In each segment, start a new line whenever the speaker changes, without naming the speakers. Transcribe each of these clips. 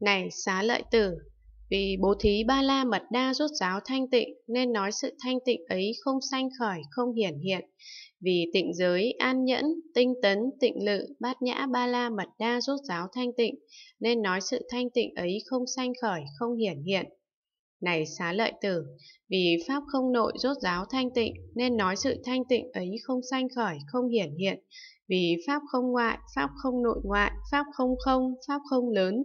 Này xá lợi tử, vì bố thí ba la mật đa rốt giáo thanh tịnh nên nói sự thanh tịnh ấy không sanh khởi, không hiển hiện. Vì tịnh giới, an nhẫn, tinh tấn, tịnh lự, bát nhã ba la mật đa rốt giáo thanh tịnh nên nói sự thanh tịnh ấy không sanh khởi, không hiển hiện. Này xá lợi tử, vì pháp không nội rốt giáo thanh tịnh nên nói sự thanh tịnh ấy không sanh khởi, không hiển hiện vì pháp không ngoại, pháp không nội ngoại, pháp không không, pháp không lớn,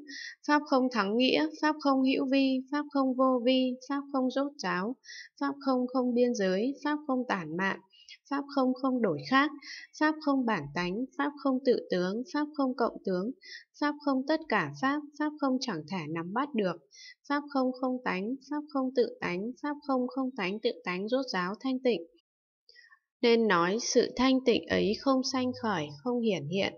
pháp không thắng nghĩa, pháp không hữu vi, pháp không vô vi, pháp không rốt cháo, pháp không không biên giới, pháp không tản mạn, pháp không không đổi khác, pháp không bản tánh, pháp không tự tướng, pháp không cộng tướng, pháp không tất cả pháp, pháp không chẳng thể nắm bắt được, pháp không không tánh, pháp không tự tánh, pháp không không tánh tự tánh rốt ráo thanh tịnh nên nói sự thanh tịnh ấy không sanh khởi, không hiển hiện.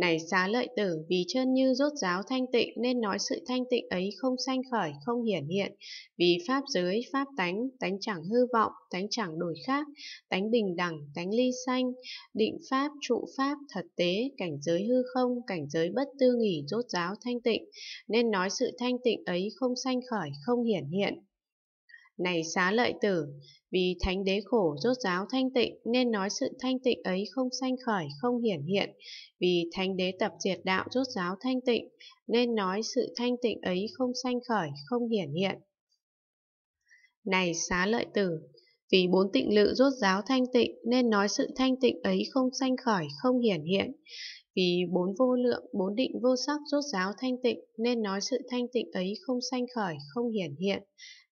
Này xá lợi tử, vì chân như rốt giáo thanh tịnh nên nói sự thanh tịnh ấy không sanh khởi, không hiển hiện. Vì pháp giới, pháp tánh, tánh chẳng hư vọng, tánh chẳng đổi khác, tánh bình đẳng, tánh ly sanh, định pháp, trụ pháp, thật tế, cảnh giới hư không, cảnh giới bất tư nghỉ rốt giáo thanh tịnh, nên nói sự thanh tịnh ấy không sanh khởi, không hiển hiện. Này xá lợi tử, vì thánh đế khổ rốt giáo thanh tịnh nên nói sự thanh tịnh ấy không sanh khởi, không hiển hiện. Vì thánh đế tập diệt đạo rốt giáo thanh tịnh nên nói sự thanh tịnh ấy không sanh khởi, không hiển hiện. Này xá lợi tử, vì bốn tịnh lự rốt giáo thanh tịnh nên nói sự thanh tịnh ấy không sanh khởi, không hiển hiện. Vì bốn vô lượng, bốn định vô sắc rốt ráo thanh tịnh, nên nói sự thanh tịnh ấy không sanh khởi, không hiển hiện.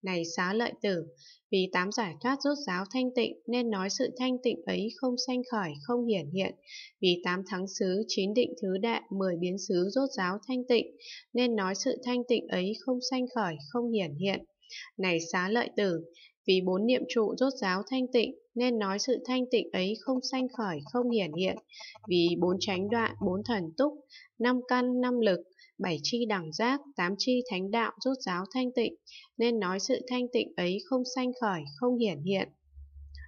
Này xá lợi tử, vì tám giải thoát rốt ráo thanh tịnh, nên nói sự thanh tịnh ấy không sanh khởi, không hiển hiện. Vì tám thắng xứ, chín định thứ đệ, mười biến xứ rốt ráo thanh tịnh, nên nói sự thanh tịnh ấy không sanh khởi, không hiển hiện. Này xá lợi tử, vì bốn niệm trụ rốt ráo thanh tịnh, nên nói sự thanh tịnh ấy không sanh khởi, không hiển hiện. Vì bốn tránh đoạn, bốn thần túc, năm căn, năm lực, bảy chi đẳng giác, tám chi thánh đạo rốt ráo thanh tịnh, nên nói sự thanh tịnh ấy không sanh khởi, không hiển hiện.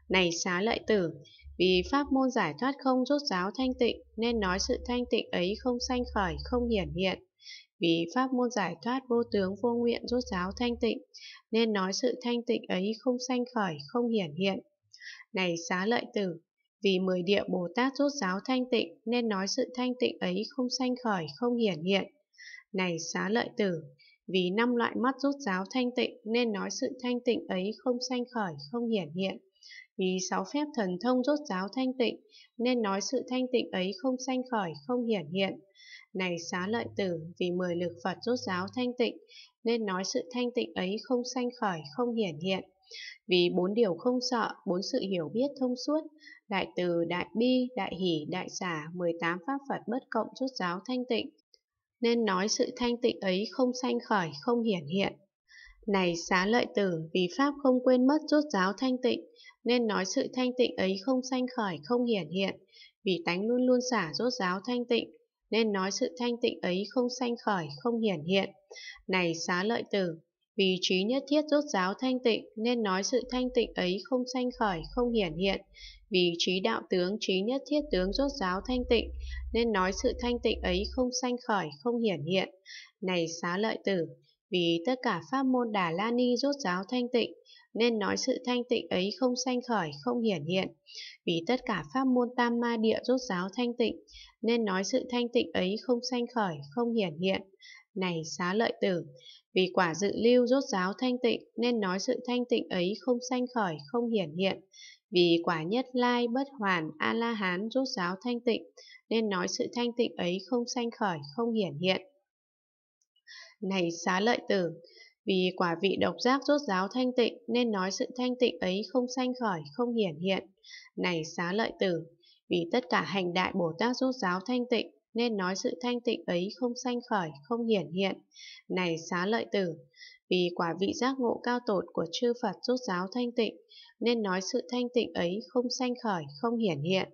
Này xá lợi tử, vì pháp môn giải thoát không rốt ráo thanh tịnh, nên nói sự thanh tịnh ấy không sanh khởi, không hiển hiện. Vì pháp môn giải thoát vô tướng vô nguyện rốt ráo thanh tịnh, nên nói sự thanh tịnh ấy không sanh khởi, không hiển hiện. Này xá lợi tử, vì mười địa Bồ Tát rốt ráo thanh tịnh, nên nói sự thanh tịnh ấy không sanh khởi, không hiển hiện. Này xá lợi tử, vì năm loại mắt rốt ráo thanh tịnh, nên nói sự thanh tịnh ấy không sanh khởi, không hiển hiện. Vì sáu phép thần thông rốt ráo thanh tịnh, nên nói sự thanh tịnh ấy không sanh khởi, không hiển hiện. Này xá lợi tử, vì mười lực Phật rốt ráo thanh tịnh, nên nói sự thanh tịnh ấy không sanh khởi, không hiển hiện. Vì bốn điều không sợ, bốn sự hiểu biết thông suốt, đại từ, đại bi, đại hỷ, đại xả, 18 pháp Phật bất cộng rốt ráo thanh tịnh, nên nói sự thanh tịnh ấy không sanh khởi, không hiển hiện. Này xá lợi tử, vì Pháp không quên mất rốt giáo thanh tịnh, nên nói sự thanh tịnh ấy không sanh khởi, không hiển hiện, vì tánh luôn luôn xả rốt giáo thanh tịnh, nên nói sự thanh tịnh ấy không sanh khởi, không hiển hiện. Này xá lợi tử, vì trí nhất thiết rốt giáo thanh tịnh, nên nói sự thanh tịnh ấy không sanh khởi, không hiển hiện. Vì trí đạo tướng, trí nhất thiết tướng rốt giáo thanh tịnh, nên nói sự thanh tịnh ấy không sanh khởi, không hiển hiện. Này xá lợi tử, vì tất cả pháp môn Đà La Ni rốt ráo thanh tịnh, nên nói sự thanh tịnh ấy không sanh khởi, không hiển hiện. Vì tất cả pháp môn Tam Ma Địa rốt ráo thanh tịnh, nên nói sự thanh tịnh ấy không sanh khởi, không hiển hiện. Này xá lợi tử, vì quả dự lưu rốt ráo thanh tịnh, nên nói sự thanh tịnh ấy không sanh khởi, không hiển hiện. Vì quả nhất lai bất hoàn A-la-hán rốt ráo thanh tịnh, nên nói sự thanh tịnh ấy không sanh khởi, không hiển hiện này xá lợi tử vì quả vị độc giác rốt ráo thanh tịnh nên nói sự thanh tịnh ấy không sanh khởi không hiển hiện này xá lợi tử vì tất cả hành đại bồ tát rốt ráo thanh tịnh nên nói sự thanh tịnh ấy không sanh khởi không hiển hiện này xá lợi tử vì quả vị giác ngộ cao tột của chư phật rốt ráo thanh tịnh nên nói sự thanh tịnh ấy không sanh khởi không hiển hiện